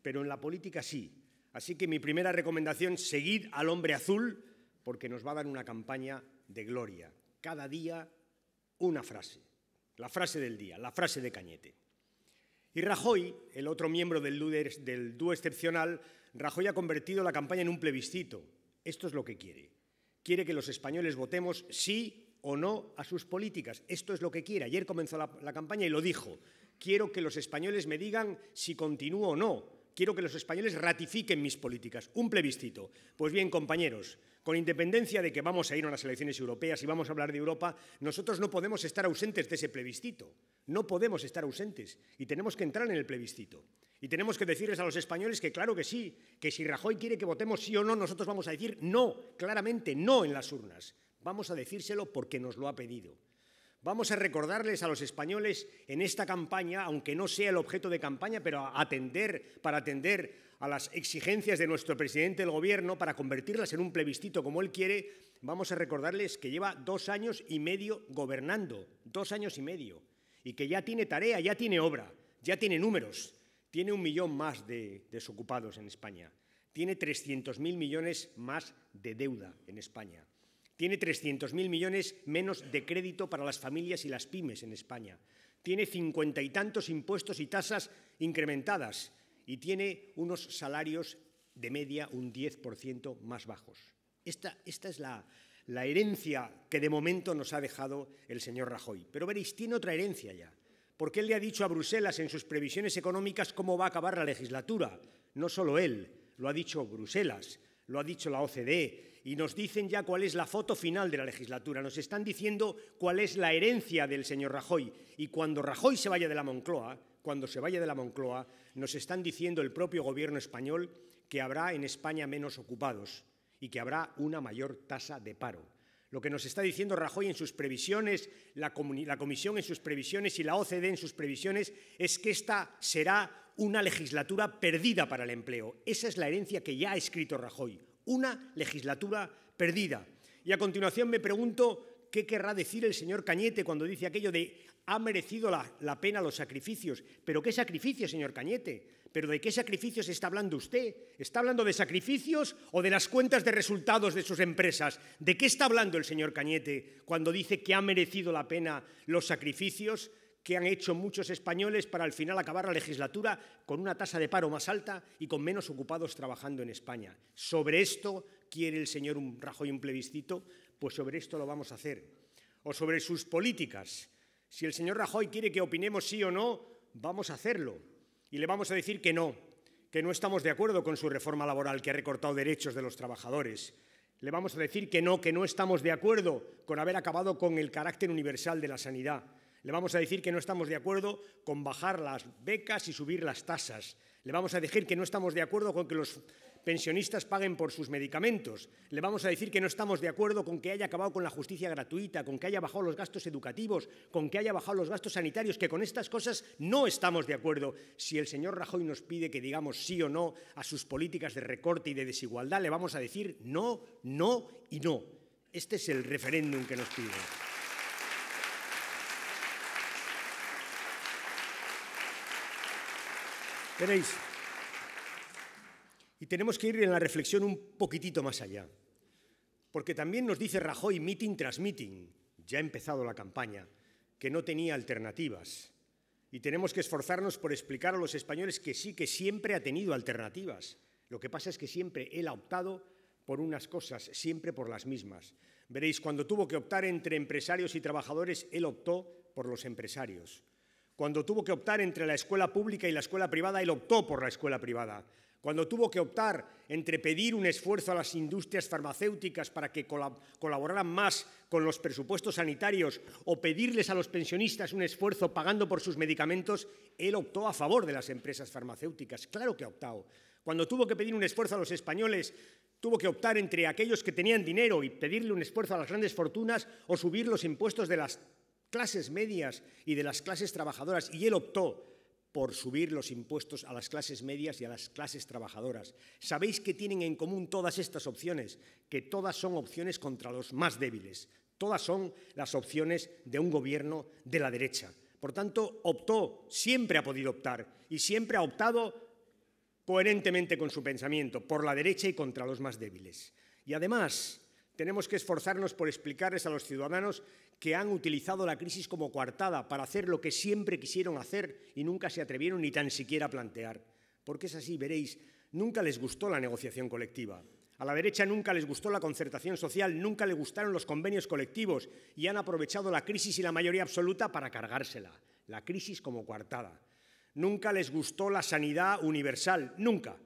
Pero en la política sí. Así que mi primera recomendación, seguid al hombre azul porque nos va a dar una campaña de gloria. Cada día una frase. La frase del día, la frase de Cañete. Y Rajoy, el otro miembro del, dúo excepcional, Rajoy ha convertido la campaña en un plebiscito. Esto es lo que quiere. Quiere que los españoles votemos sí o no a sus políticas. Esto es lo que quiere. Ayer comenzó la, la campaña y lo dijo. Quiero que los españoles me digan si continúo o no. Quiero que los españoles ratifiquen mis políticas. Un plebiscito. Pues bien, compañeros, con independencia de que vamos a ir a las elecciones europeas y vamos a hablar de Europa, nosotros no podemos estar ausentes de ese plebiscito. No podemos estar ausentes y tenemos que entrar en el plebiscito. Y tenemos que decirles a los españoles que claro que sí, que si Rajoy quiere que votemos sí o no, nosotros vamos a decir no, claramente no en las urnas. Vamos a decírselo porque nos lo ha pedido. Vamos a recordarles a los españoles en esta campaña, aunque no sea el objeto de campaña, pero atender, para atender a las exigencias de nuestro presidente del Gobierno, para convertirlas en un plebiscito como él quiere, vamos a recordarles que lleva dos años y medio gobernando, dos años y medio, y que ya tiene tarea, ya tiene obra, ya tiene números, tiene un millón más de desocupados en España, tiene 300.000 millones más de deuda en España. Tiene 300.000 millones menos de crédito para las familias y las pymes en España. Tiene cincuenta y tantos impuestos y tasas incrementadas y tiene unos salarios de media un 10% más bajos. Esta, es la, la herencia que de momento nos ha dejado el señor Rajoy. Pero veréis, tiene otra herencia ya, porque él le ha dicho a Bruselas en sus previsiones económicas cómo va a acabar la legislatura. No solo él, lo ha dicho Bruselas, lo ha dicho la OCDE, y nos dicen ya cuál es la foto final de la legislatura, nos están diciendo cuál es la herencia del señor Rajoy. Y cuando Rajoy se vaya de la Moncloa, cuando se vaya de la Moncloa, nos están diciendo el propio gobierno español que habrá en España menos ocupados y que habrá una mayor tasa de paro. Lo que nos está diciendo Rajoy en sus previsiones, la, la Comisión en sus previsiones y la OCDE en sus previsiones es que esta será una legislatura perdida para el empleo. Esa es la herencia que ya ha escrito Rajoy. Una legislatura perdida. Y a continuación me pregunto qué querrá decir el señor Cañete cuando dice aquello de ha merecido la, pena los sacrificios. ¿Pero qué sacrificios, señor Cañete? ¿Pero de qué sacrificios está hablando usted? ¿Está hablando de sacrificios o de las cuentas de resultados de sus empresas? ¿De qué está hablando el señor Cañete cuando dice que ha merecido la pena los sacrificios? que han hecho muchos españoles para al final acabar la legislatura con una tasa de paro más alta y con menos ocupados trabajando en España. Sobre esto quiere el señor Rajoy un plebiscito, pues sobre esto lo vamos a hacer. O sobre sus políticas. Si el señor Rajoy quiere que opinemos sí o no, vamos a hacerlo. Y le vamos a decir que no, que no estamos de acuerdo con su reforma laboral que ha recortado derechos de los trabajadores. Le vamos a decir que no, que no estamos de acuerdo con haber acabado con el carácter universal de la sanidad le vamos a decir que no estamos de acuerdo con bajar las becas y subir las tasas. Le vamos a decir que no estamos de acuerdo con que los pensionistas paguen por sus medicamentos. Le vamos a decir que no estamos de acuerdo con que haya acabado con la justicia gratuita, con que haya bajado los gastos educativos, con que haya bajado los gastos sanitarios, que con estas cosas no estamos de acuerdo. Si el señor Rajoy nos pide que digamos sí o no a sus políticas de recorte y de desigualdad, le vamos a decir no, no y no. Este es el referéndum que nos pide. Veréis. Y tenemos que ir en la reflexión un poquitito más allá. Porque también nos dice Rajoy, meeting tras meeting, ya ha empezado la campaña, que no tenía alternativas. Y tenemos que esforzarnos por explicar a los españoles que sí, que siempre ha tenido alternativas. Lo que pasa es que siempre él ha optado por unas cosas, siempre por las mismas. Veréis, cuando tuvo que optar entre empresarios y trabajadores, él optó por los empresarios. Cuando tuvo que optar entre la escuela pública y la escuela privada, él optó por la escuela privada. Cuando tuvo que optar entre pedir un esfuerzo a las industrias farmacéuticas para que colaboraran más con los presupuestos sanitarios o pedirles a los pensionistas un esfuerzo pagando por sus medicamentos, él optó a favor de las empresas farmacéuticas. Claro que ha optado. Cuando tuvo que pedir un esfuerzo a los españoles, tuvo que optar entre aquellos que tenían dinero y pedirle un esfuerzo a las grandes fortunas o subir los impuestos de las clases medias y de las clases trabajadoras, y él optó por subir los impuestos a las clases medias y a las clases trabajadoras. Sabéis que tienen en común todas estas opciones, que todas son opciones contra los más débiles, todas son las opciones de un gobierno de la derecha. Por tanto, optó, siempre ha podido optar y siempre ha optado coherentemente con su pensamiento, por la derecha y contra los más débiles. Y además, tenemos que esforzarnos por explicarles a los ciudadanos que han utilizado la crisis como coartada para hacer lo que siempre quisieron hacer y nunca se atrevieron ni tan siquiera a plantear. Porque es así, veréis, nunca les gustó la negociación colectiva. A la derecha nunca les gustó la concertación social, nunca le gustaron los convenios colectivos y han aprovechado la crisis y la mayoría absoluta para cargársela. La crisis como coartada. Nunca les gustó la sanidad universal, nunca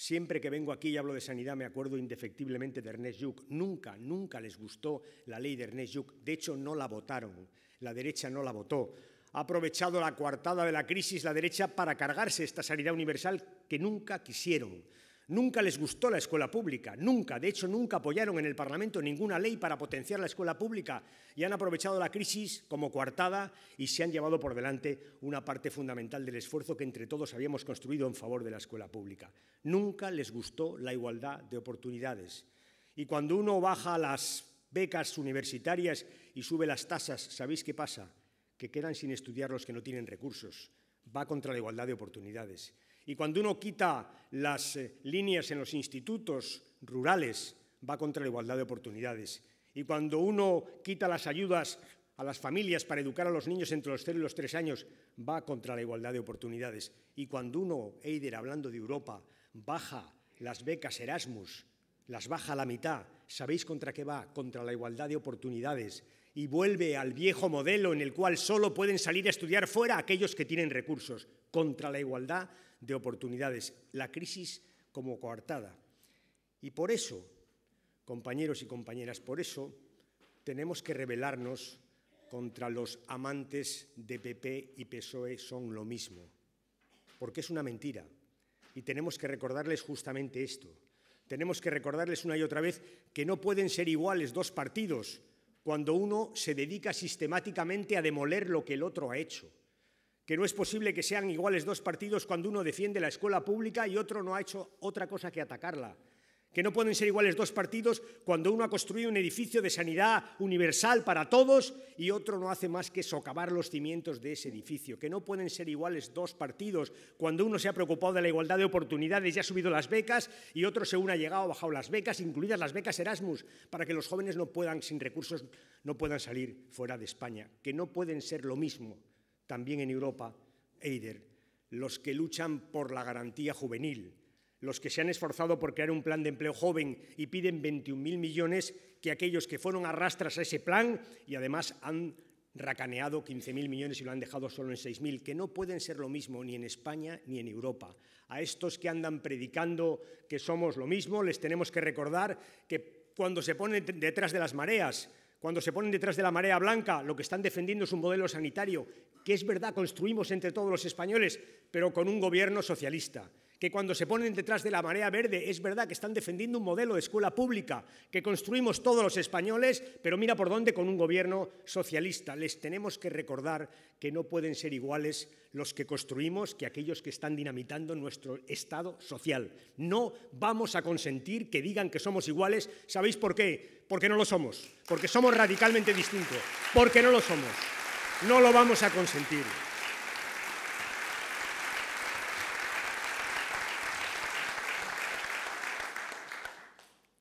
Siempre que vengo aquí y hablo de sanidad me acuerdo indefectiblemente de Ernest Lluch. Nunca, nunca les gustó la ley de Ernest Lluch. De hecho, no la votaron. La derecha no la votó. Ha aprovechado la coartada de la crisis la derecha para cargarse esta sanidad universal que nunca quisieron. Nunca les gustó la escuela pública, nunca. De hecho, nunca apoyaron en el Parlamento ninguna ley para potenciar la escuela pública y han aprovechado la crisis como coartada y se han llevado por delante una parte fundamental del esfuerzo que entre todos habíamos construido en favor de la escuela pública. Nunca les gustó la igualdad de oportunidades. Y cuando uno baja las becas universitarias y sube las tasas, ¿sabéis qué pasa? Que quedan sin estudiar los que no tienen recursos. Va contra la igualdad de oportunidades. Y cuando uno quita las eh, líneas en los institutos rurales, va contra la igualdad de oportunidades. Y cuando uno quita las ayudas a las familias para educar a los niños entre los 0 y los 3 años, va contra la igualdad de oportunidades. Y cuando uno, Eider, hablando de Europa, baja las becas Erasmus, las baja a la mitad, ¿sabéis contra qué va? Contra la igualdad de oportunidades. Y vuelve al viejo modelo en el cual solo pueden salir a estudiar fuera aquellos que tienen recursos, contra la igualdad de oportunidades, la crisis como coartada. Y por eso, compañeros y compañeras, por eso tenemos que rebelarnos contra los amantes de PP y PSOE son lo mismo, porque es una mentira. Y tenemos que recordarles justamente esto. Tenemos que recordarles una y otra vez que no pueden ser iguales dos partidos cuando uno se dedica sistemáticamente a demoler lo que el otro ha hecho que no es posible que sean iguales dos partidos cuando uno defiende la escuela pública y otro no ha hecho otra cosa que atacarla, que no pueden ser iguales dos partidos cuando uno ha construido un edificio de sanidad universal para todos y otro no hace más que socavar los cimientos de ese edificio, que no pueden ser iguales dos partidos cuando uno se ha preocupado de la igualdad de oportunidades y ha subido las becas y otro según ha llegado ha bajado las becas, incluidas las becas Erasmus, para que los jóvenes no puedan, sin recursos, no puedan salir fuera de España, que no pueden ser lo mismo también en Europa, Eider, los que luchan por la garantía juvenil, los que se han esforzado por crear un plan de empleo joven y piden 21.000 millones que aquellos que fueron arrastras a ese plan y además han racaneado 15.000 millones y lo han dejado solo en 6.000, que no pueden ser lo mismo ni en España ni en Europa. A estos que andan predicando que somos lo mismo, les tenemos que recordar que cuando se ponen detrás de las mareas, cuando se ponen detrás de la marea blanca, lo que están defendiendo es un modelo sanitario que es verdad construimos entre todos los españoles, pero con un gobierno socialista que cuando se ponen detrás de la marea verde es verdad que están defendiendo un modelo de escuela pública que construimos todos los españoles, pero mira por dónde con un gobierno socialista. Les tenemos que recordar que no pueden ser iguales los que construimos que aquellos que están dinamitando nuestro Estado social. No vamos a consentir que digan que somos iguales. ¿Sabéis por qué? Porque no lo somos, porque somos radicalmente distintos, porque no lo somos. No lo vamos a consentir.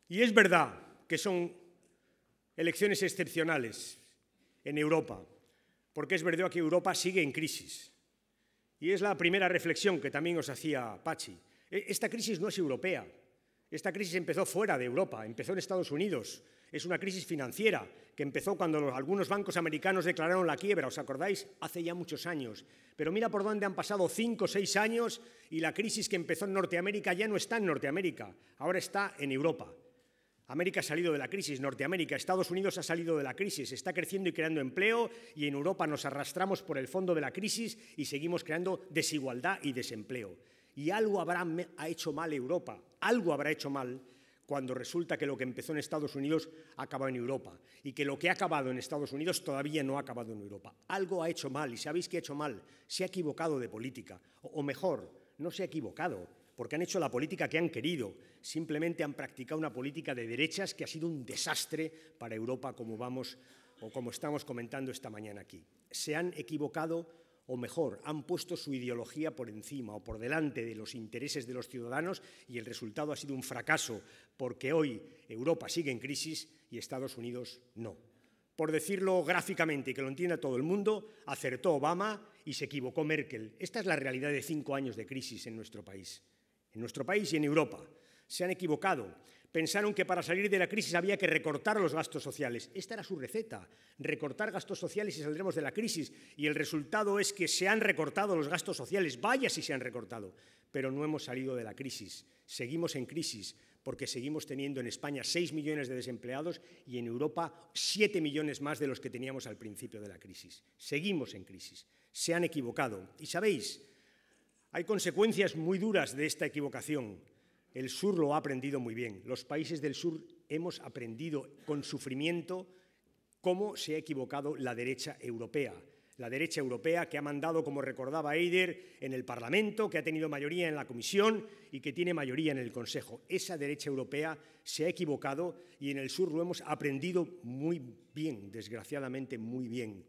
Y es verdad que son elecciones excepcionales en Europa, porque es verdad que Europa sigue en crisis. Y es la primera reflexión que también os hacía Pachi. E-, esta crisis no es europea, esta crisis empezó fuera de Europa, empezó en Estados Unidos. Es una crisis financiera que empezó cuando algunos bancos americanos declararon la quiebra, ¿os acordáis? Hace ya muchos años. Pero mira por dónde han pasado cinco o seis años y la crisis que empezó en Norteamérica ya no está en Norteamérica, ahora está en Europa. América ha salido de la crisis, Norteamérica, Estados Unidos ha salido de la crisis, está creciendo y creando empleo y en Europa nos arrastramos por el fondo de la crisis y seguimos creando desigualdad y desempleo. Y algo ha hecho mal Europa algo habrá hecho mal cuando resulta que lo que empezó en Estados Unidos acaba en Europa y que lo que ha acabado en Estados Unidos todavía no ha acabado en Europa. Algo ha hecho mal y sabéis que ha hecho mal, se ha equivocado de política, o mejor, no se ha equivocado, porque han hecho la política que han querido, simplemente han practicado una política de derechas que ha sido un desastre para Europa como vamos o como estamos comentando esta mañana aquí. Se han equivocado o mejor, han puesto su ideología por encima o por delante de los intereses de los ciudadanos y el resultado ha sido un fracaso, porque hoy Europa sigue en crisis y Estados Unidos no. Por decirlo gráficamente y que lo entienda todo el mundo, acertó Obama y se equivocó Merkel. Esta es la realidad de cinco años de crisis en nuestro país, en nuestro país y en Europa. Se han equivocado Pensaron que para salir de la crisis había que recortar los gastos sociales. Esta era su receta, recortar gastos sociales y saldremos de la crisis. Y el resultado es que se han recortado los gastos sociales, vaya si se han recortado, pero no hemos salido de la crisis. Seguimos en crisis porque seguimos teniendo en España 6 millones de desempleados y en Europa 7 millones más de los que teníamos al principio de la crisis. Seguimos en crisis. Se han equivocado. Y sabéis, hay consecuencias muy duras de esta equivocación. El sur lo ha aprendido muy bien. Los países del sur hemos aprendido con sufrimiento cómo se ha equivocado la derecha europea. La derecha europea que ha mandado, como recordaba Eider, en el Parlamento, que ha tenido mayoría en la Comisión y que tiene mayoría en el Consejo. Esa derecha europea se ha equivocado y en el sur lo hemos aprendido muy bien, desgraciadamente muy bien,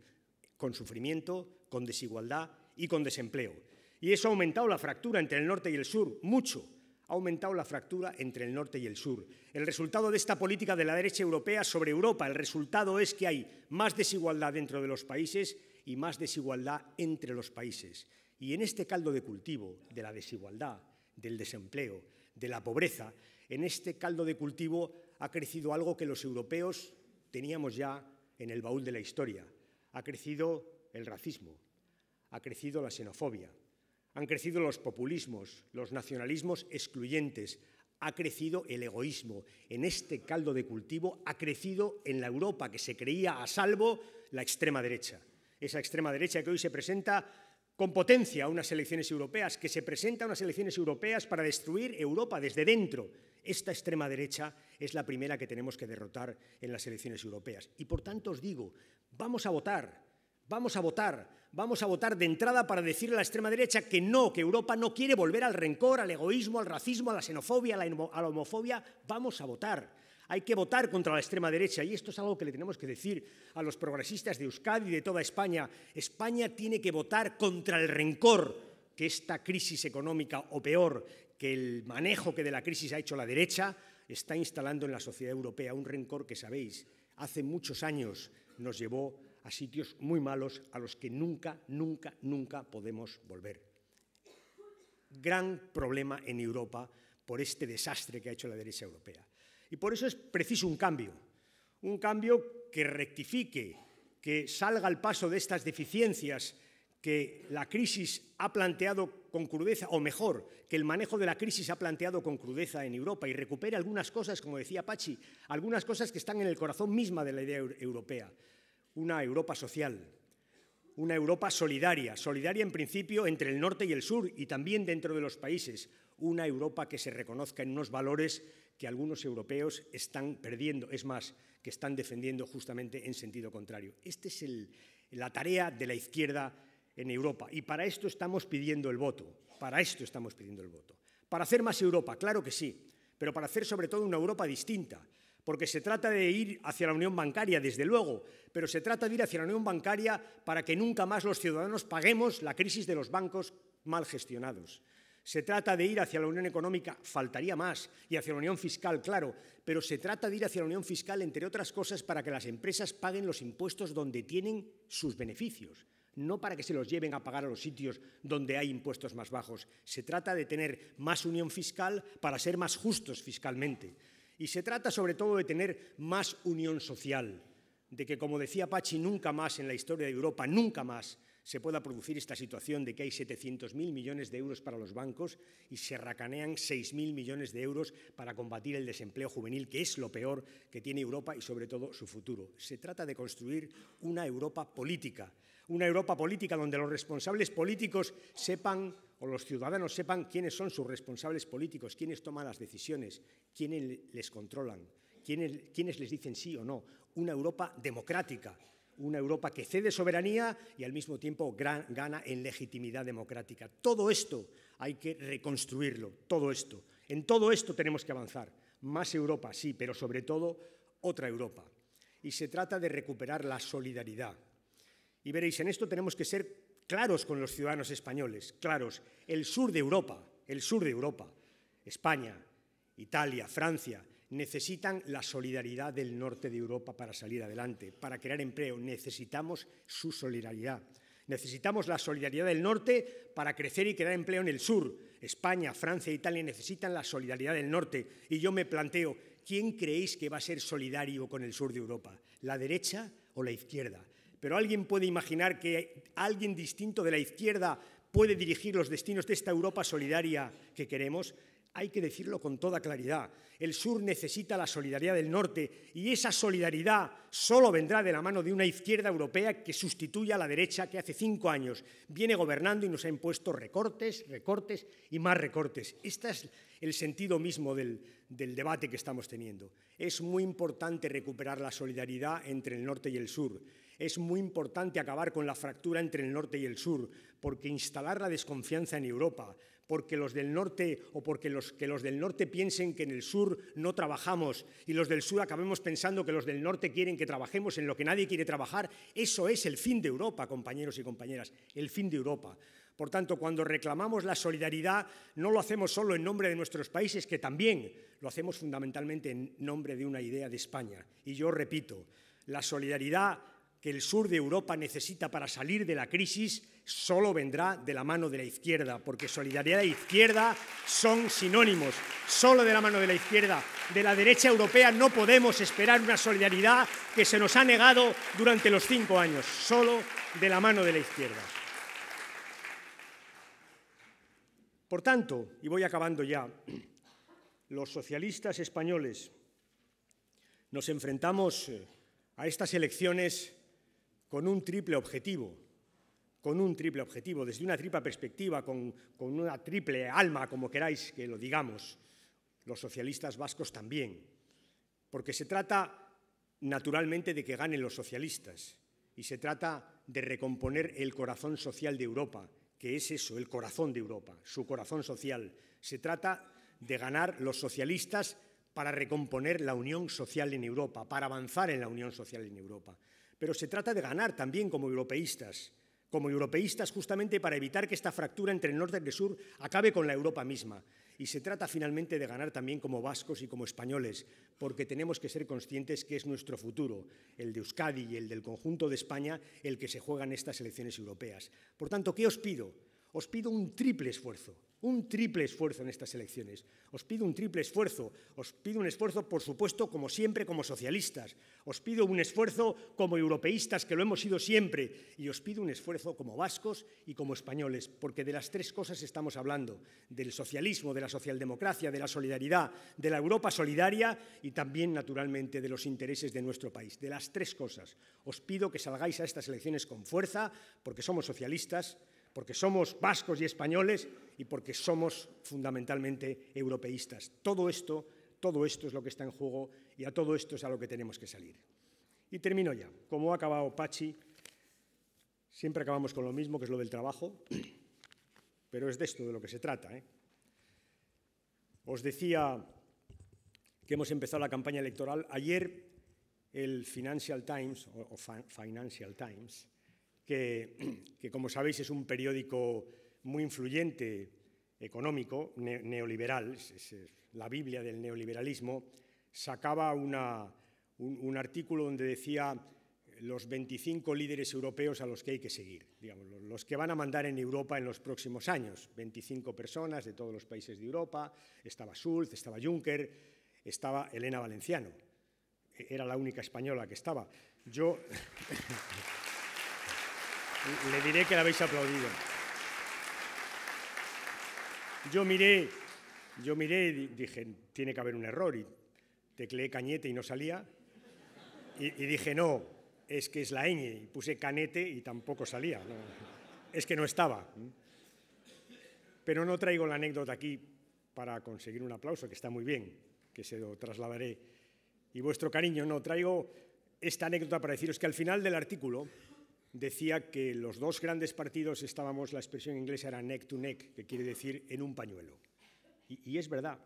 con sufrimiento, con desigualdad y con desempleo. Y eso ha aumentado la fractura entre el norte y el sur, mucho ha aumentado la fractura entre el norte y el sur. El resultado de esta política de la derecha europea sobre Europa, el resultado es que hay más desigualdad dentro de los países y más desigualdad entre los países. Y en este caldo de cultivo de la desigualdad, del desempleo, de la pobreza, en este caldo de cultivo ha crecido algo que los europeos teníamos ya en el baúl de la historia. Ha crecido el racismo, ha crecido la xenofobia, han crecido los populismos, los nacionalismos excluyentes, ha crecido el egoísmo. En este caldo de cultivo ha crecido en la Europa que se creía a salvo la extrema derecha. Esa extrema derecha que hoy se presenta con potencia a unas elecciones europeas, que se presenta a unas elecciones europeas para destruir Europa desde dentro. Esta extrema derecha es la primera que tenemos que derrotar en las elecciones europeas. Y por tanto os digo, vamos a votar, vamos a votar, vamos a votar de entrada para decirle a la extrema derecha que no, que Europa no quiere volver al rencor, al egoísmo, al racismo, a la xenofobia, a la homofobia. Vamos a votar. Hay que votar contra la extrema derecha y esto es algo que le tenemos que decir a los progresistas de Euskadi y de toda España. España tiene que votar contra el rencor que esta crisis económica o peor que el manejo que de la crisis ha hecho la derecha está instalando en la sociedad europea un rencor que sabéis hace muchos años nos llevó a sitios muy malos a los que nunca, nunca, nunca podemos volver. Gran problema en Europa por este desastre que ha hecho la derecha europea. Y por eso es preciso un cambio, un cambio que rectifique, que salga al paso de estas deficiencias que la crisis ha planteado con crudeza, o mejor, que el manejo de la crisis ha planteado con crudeza en Europa y recupere algunas cosas, como decía Pachi, algunas cosas que están en el corazón misma de la idea europea una Europa social, una Europa solidaria, solidaria en principio entre el norte y el sur y también dentro de los países, una Europa que se reconozca en unos valores que algunos europeos están perdiendo, es más, que están defendiendo justamente en sentido contrario. Esta es la tarea de la izquierda en Europa y para esto estamos pidiendo el voto, para esto estamos pidiendo el voto. Para hacer más Europa, claro que sí, pero para hacer sobre todo una Europa distinta, porque se trata de ir hacia la unión bancaria, desde luego, pero se trata de ir hacia la unión bancaria para que nunca más los ciudadanos paguemos la crisis de los bancos mal gestionados. Se trata de ir hacia la unión económica, faltaría más, y hacia la unión fiscal, claro, pero se trata de ir hacia la unión fiscal, entre otras cosas, para que las empresas paguen los impuestos donde tienen sus beneficios, no para que se los lleven a pagar a los sitios donde hay impuestos más bajos. Se trata de tener más unión fiscal para ser más justos fiscalmente. Y se trata sobre todo de tener más unión social, de que, como decía Pachi, nunca más en la historia de Europa, nunca más se pueda producir esta situación de que hay 700.000 millones de euros para los bancos y se racanean 6.000 millones de euros para combatir el desempleo juvenil, que es lo peor que tiene Europa y sobre todo su futuro. Se trata de construir una Europa política una Europa política donde los responsables políticos sepan o los ciudadanos sepan quiénes son sus responsables políticos, quiénes toman las decisiones, quiénes les controlan, quiénes, les dicen sí o no. Una Europa democrática, una Europa que cede soberanía y al mismo tiempo gana en legitimidad democrática. Todo esto hay que reconstruirlo, todo esto. En todo esto tenemos que avanzar. Más Europa, sí, pero sobre todo otra Europa. Y se trata de recuperar la solidaridad, y veréis, en esto tenemos que ser claros con los ciudadanos españoles, claros. El sur de Europa, el sur de Europa, España, Italia, Francia, necesitan la solidaridad del norte de Europa para salir adelante, para crear empleo. Necesitamos su solidaridad. Necesitamos la solidaridad del norte para crecer y crear empleo en el sur. España, Francia e Italia necesitan la solidaridad del norte. Y yo me planteo, ¿quién creéis que va a ser solidario con el sur de Europa? ¿La derecha o la izquierda? Pero alguien puede imaginar que alguien distinto de la izquierda puede dirigir los destinos de esta Europa solidaria que queremos. Hay que decirlo con toda claridad. El sur necesita la solidaridad del norte y esa solidaridad solo vendrá de la mano de una izquierda europea que sustituya a la derecha que hace cinco años viene gobernando y nos ha impuesto recortes, recortes y más recortes. Este es el sentido mismo del, debate que estamos teniendo. Es muy importante recuperar la solidaridad entre el norte y el sur. Es muy importante acabar con la fractura entre el norte y el sur, porque instalar la desconfianza en Europa, porque los del norte o porque los que los del norte piensen que en el sur no trabajamos y los del sur acabemos pensando que los del norte quieren que trabajemos en lo que nadie quiere trabajar, eso es el fin de Europa, compañeros y compañeras, el fin de Europa. Por tanto, cuando reclamamos la solidaridad, no lo hacemos solo en nombre de nuestros países, que también lo hacemos fundamentalmente en nombre de una idea de España. Y yo repito, la solidaridad que el sur de Europa necesita para salir de la crisis solo vendrá de la mano de la izquierda, porque solidaridad e izquierda son sinónimos, solo de la mano de la izquierda. De la derecha europea no podemos esperar una solidaridad que se nos ha negado durante los cinco años, solo de la mano de la izquierda. Por tanto, y voy acabando ya, los socialistas españoles nos enfrentamos eh, a estas elecciones con un triple objetivo, con un triple objetivo, desde una triple perspectiva, con, con una triple alma, como queráis que lo digamos, los socialistas vascos también, porque se trata naturalmente de que ganen los socialistas y se trata de recomponer el corazón social de Europa, que es eso, el corazón de Europa, su corazón social. Se trata de ganar los socialistas para recomponer la unión social en Europa, para avanzar en la unión social en Europa. Pero se trata de ganar también como europeístas, como europeístas justamente para evitar que esta fractura entre el norte y el sur acabe con la Europa misma. Y se trata finalmente de ganar también como vascos y como españoles, porque tenemos que ser conscientes que es nuestro futuro, el de Euskadi y el del conjunto de España, el que se juega en estas elecciones europeas. Por tanto, ¿qué os pido? Os pido un triple esfuerzo un triple esfuerzo en estas elecciones. Os pido un triple esfuerzo. Os pido un esfuerzo, por supuesto, como siempre, como socialistas. Os pido un esfuerzo como europeístas, que lo hemos sido siempre. Y os pido un esfuerzo como vascos y como españoles, porque de las tres cosas estamos hablando. Del socialismo, de la socialdemocracia, de la solidaridad, de la Europa solidaria y también, naturalmente, de los intereses de nuestro país. De las tres cosas. Os pido que salgáis a estas elecciones con fuerza, porque somos socialistas porque somos vascos y españoles y porque somos fundamentalmente europeístas. Todo esto, todo esto es lo que está en juego y a todo esto es a lo que tenemos que salir. Y termino ya. Como ha acabado Pachi, siempre acabamos con lo mismo, que es lo del trabajo, [clears throat] pero es de esto de lo que se trata. ¿eh? Os decía que hemos empezado la campaña electoral. Ayer el Financial Times, Financial Times, [clears throat] que, como sabéis es un periódico muy influyente económico, neoliberal, es, la Biblia del neoliberalismo, sacaba una, un, artículo donde decía los 25 líderes europeos a los que hay que seguir, digamos, los que van a mandar en Europa en los próximos años. 25 personas de todos los países de Europa, estaba Schulz, estaba Juncker, estaba Elena Valenciano, e, era la única española que estaba. Yo. [laughs] Le diré que la habéis aplaudido. Yo miré, yo miré y dije, tiene que haber un error. Y tecleé cañete y no salía. Y, dije, no, es que es la ñ. Y puse canete y tampoco salía. es que no estaba. Pero no traigo la anécdota aquí para conseguir un aplauso, que está muy bien, que se lo trasladaré. Y vuestro cariño, no, traigo esta anécdota para deciros que al final del artículo decía que los dos grandes partidos estábamos, la expresión inglesa era neck to neck, que quiere decir en un pañuelo. Y, y es verdad,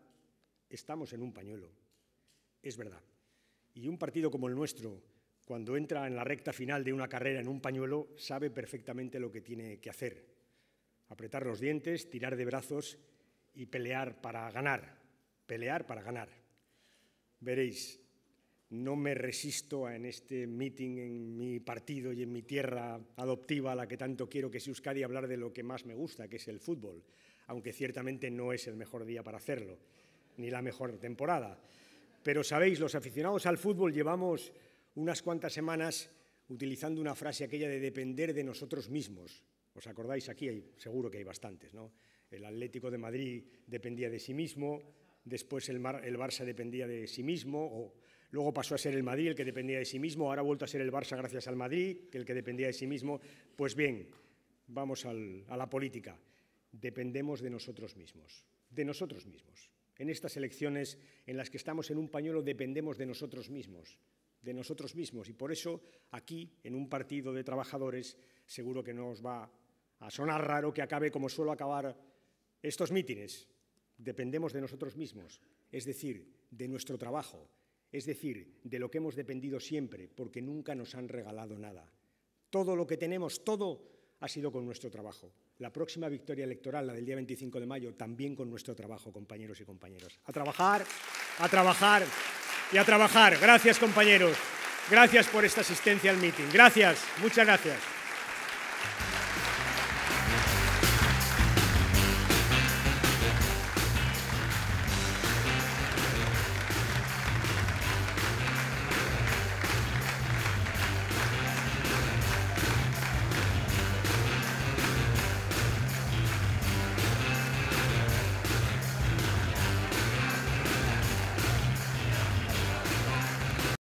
estamos en un pañuelo, es verdad. Y un partido como el nuestro, cuando entra en la recta final de una carrera en un pañuelo, sabe perfectamente lo que tiene que hacer. Apretar los dientes, tirar de brazos y pelear para ganar. Pelear para ganar. Veréis, no me resisto en este meeting en mi partido y en mi tierra adoptiva la que tanto quiero que sea Euskadi hablar de lo que más me gusta, que es el fútbol, aunque ciertamente no es el mejor día para hacerlo, ni la mejor temporada. Pero sabéis, los aficionados al fútbol llevamos unas cuantas semanas utilizando una frase aquella de depender de nosotros mismos. ¿Os acordáis? Aquí hay, seguro que hay bastantes, ¿no? El Atlético de Madrid dependía de sí mismo, después el, el Barça dependía de sí mismo, o Luego pasó a ser el Madrid el que dependía de sí mismo, ahora ha vuelto a ser el Barça gracias al Madrid, el que dependía de sí mismo. Pues bien, vamos a la política. Dependemos de nosotros mismos, de nosotros mismos. En estas elecciones en las que estamos en un pañuelo dependemos de nosotros mismos, de nosotros mismos. Y por eso aquí, en un partido de trabajadores, seguro que no os va a sonar raro que acabe como suelo acabar estos mítines. Dependemos de nosotros mismos, es decir, de nuestro trabajo, es decir, de lo que hemos dependido siempre, porque nunca nos han regalado nada. Todo lo que tenemos, todo ha sido con nuestro trabajo. La próxima victoria electoral, la del día 25 de mayo, también con nuestro trabajo, compañeros y compañeras. A trabajar, a trabajar y a trabajar. Gracias, compañeros. Gracias por esta asistencia al meeting. Gracias, muchas gracias.